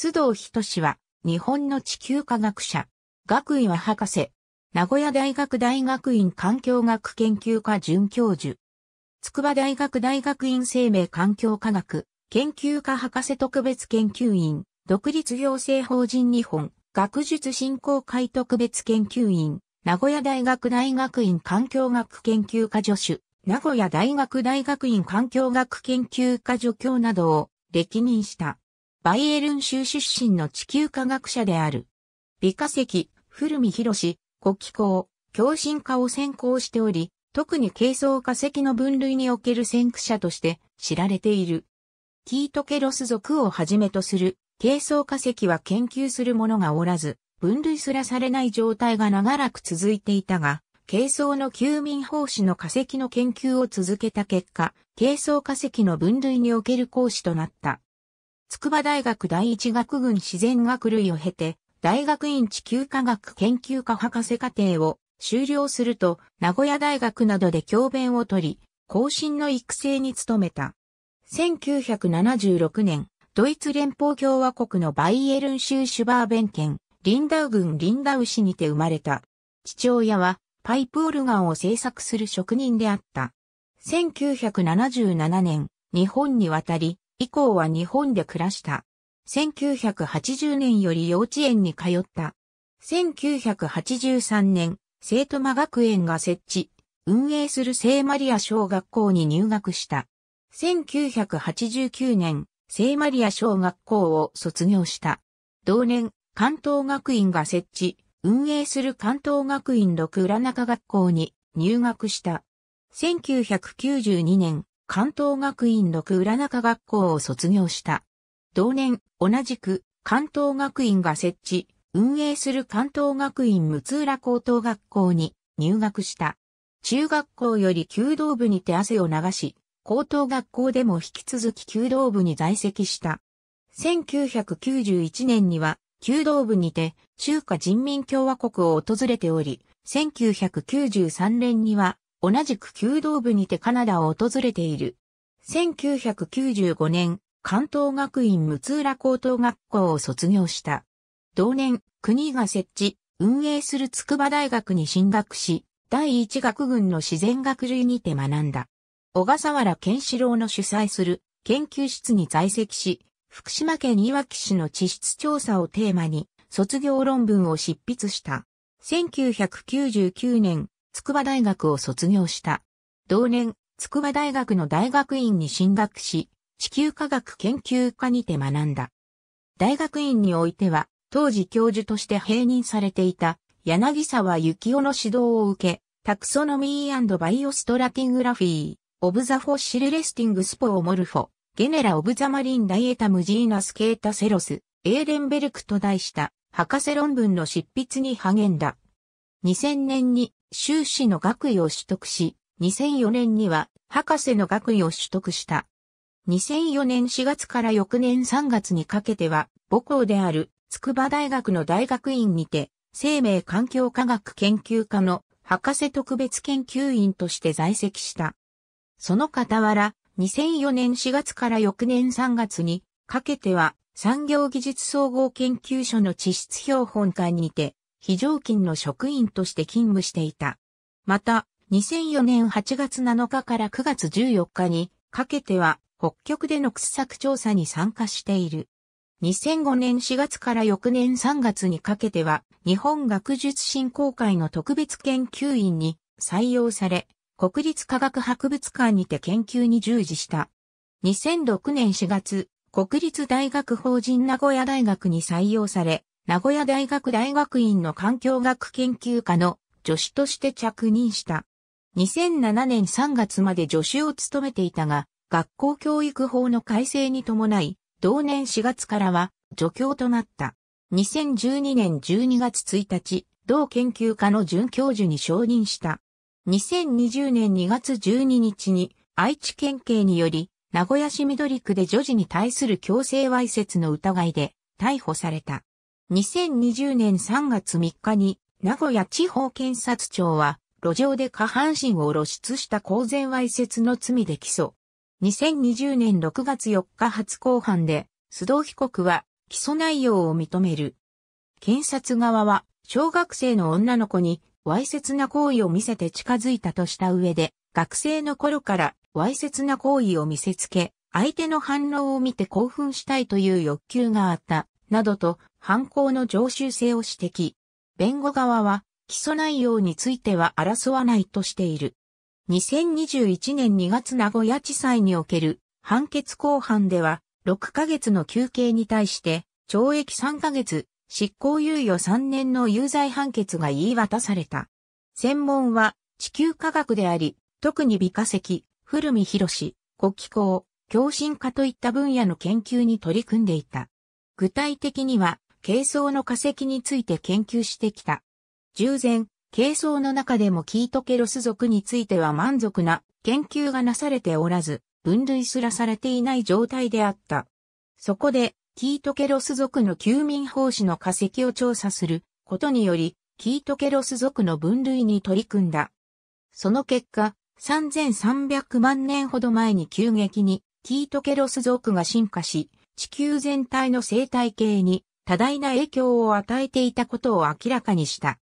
須藤仁は、日本の地球科学者。学位は博士。名古屋大学大学院環境学研究科准教授。筑波大学大学院生命環境科学研究科博士特別研究員、独立行政法人日本学術振興会特別研究員、名古屋大学大学院環境学研究科助手、名古屋大学大学院環境学研究科助教などを歴任した。バイエルン州出身の地球科学者である。美化石、古見博士、国気候、共振化を専攻しており、特に軽層化石の分類における先駆者として知られている。キートケロス族をはじめとする軽層化石は研究する者がおらず、分類すらされない状態が長らく続いていたが、軽層の休眠奉仕の化石の研究を続けた結果、軽層化石の分類における講師となった。筑波大学第一学群自然学類を経て、大学院地球科学研究科博士課程を修了すると、名古屋大学などで教鞭を取り、後進の育成に努めた。1976年、ドイツ連邦共和国のバイエルン州シュバーベン県、リンダウ郡リンダウ市にて生まれた。父親は、パイプオルガンを製作する職人であった。1977年、日本に渡り、以降は日本で暮らした。1980年より幼稚園に通った。1983年、生徒間学園が設置、運営する聖マリア小学校に入学した。1989年、聖マリア小学校を卒業した。同年、関東学院が設置、運営する関東学院六浦中学校に入学した。1992年、関東学院六浦中学校を卒業した。同年、同じく関東学院が設置、運営する関東学院六浦高等学校に入学した。中学校より弓道部にて汗を流し、高等学校でも引き続き弓道部に在籍した。1991年には、弓道部にて中華人民共和国を訪れており、1993年には同じく弓道部にてカナダを訪れている。1995年、関東学院六浦高等学校を卒業した。同年、国が設置、運営する筑波大学に進学し、第一学群の自然学類にて学んだ。小笠原健志郎の主催する研究室に在籍し、福島県いわき市の地質調査をテーマに卒業論文を執筆した。1999年、筑波大学を卒業した。同年、筑波大学の大学院に進学し、地球科学研究科にて学んだ。大学院においては、当時教授として併任されていた柳沢幸雄の指導を受け、タクソノミーバイオストラティグラフィー、オブザフォッシルレスティングスポオモルフォ、ゲネラオブザマリンダイエタムジーナスケータセロス、エーレンベルクと題した博士論文の執筆に励んだ。2000年に修士の学位を取得し、2004年には博士の学位を取得した。2004年4月から翌年3月にかけては、母校である筑波大学の大学院にて、生命環境科学研究科の博士特別研究員として在籍した。その傍ら、2004年4月から翌年3月にかけては、産業技術総合研究所の地質標本館にて、非常勤の職員として勤務していた。また、2004年8月7日から9月14日にかけては北極での掘削調査に参加している。2005年4月から翌年3月にかけては日本学術振興会の特別研究員に採用され、国立科学博物館にて研究に従事した。2006年4月、国立大学法人名古屋大学に採用され、名古屋大学大学院の環境学研究科の助手として着任した。2007年3月まで助手を務めていたが、学校教育法の改正に伴い、同年4月からは助教となった。2012年12月1日、同研究科の准教授に承認した。2020年2月12日に愛知県警により、名古屋市緑区で女児に対する強制わいせつの疑いで逮捕された。2020年3月3日に、名古屋地方検察庁は、路上で下半身を露出した公然わいせつの罪で起訴。2020年6月4日初公判で、須藤被告は起訴内容を認める。検察側は、小学生の女の子に、わいせつな行為を見せて近づいたとした上で、学生の頃からわいせつな行為を見せつけ、相手の反応を見て興奮したいという欲求があった、などと犯行の常習性を指摘。弁護側は、起訴内容については争わないとしている。2021年2月名古屋地裁における判決公判では、6ヶ月の休憩に対して、懲役3ヶ月、執行猶予3年の有罪判決が言い渡された。専門は、地球科学であり、特に美化石、古見博士、国機構、共振化といった分野の研究に取り組んでいた。具体的には、軽装の化石について研究してきた。従前、軽装の中でもキートケロス族については満足な研究がなされておらず、分類すらされていない状態であった。そこで、キートケロス族の休眠奉仕の化石を調査することにより、キートケロス族の分類に取り組んだ。その結果、3300万年ほど前に急激にキートケロス族が進化し、地球全体の生態系に多大な影響を与えていたことを明らかにした。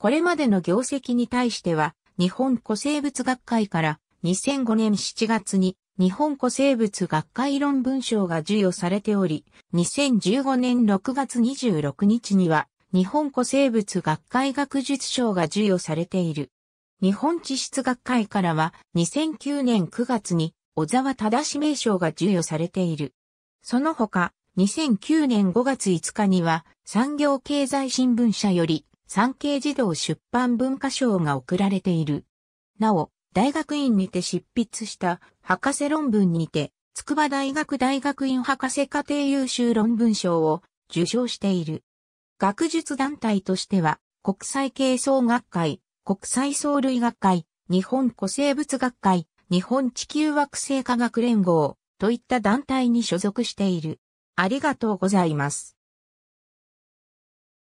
これまでの業績に対しては、日本古生物学会から2005年7月に日本古生物学会論文賞が授与されており、2015年6月26日には日本古生物学会学術賞が授与されている。日本地質学会からは2009年9月に小沢正名賞が授与されている。その他、2009年5月5日には産業経済新聞社より産経児童出版文化賞が贈られている。なお、大学院にて執筆した博士論文にて、筑波大学大学院博士課程優秀論文賞を受賞している。学術団体としては、国際系総学会、国際藻類学会、日本古生物学会、日本地球惑星科学連合といった団体に所属している。ありがとうございます。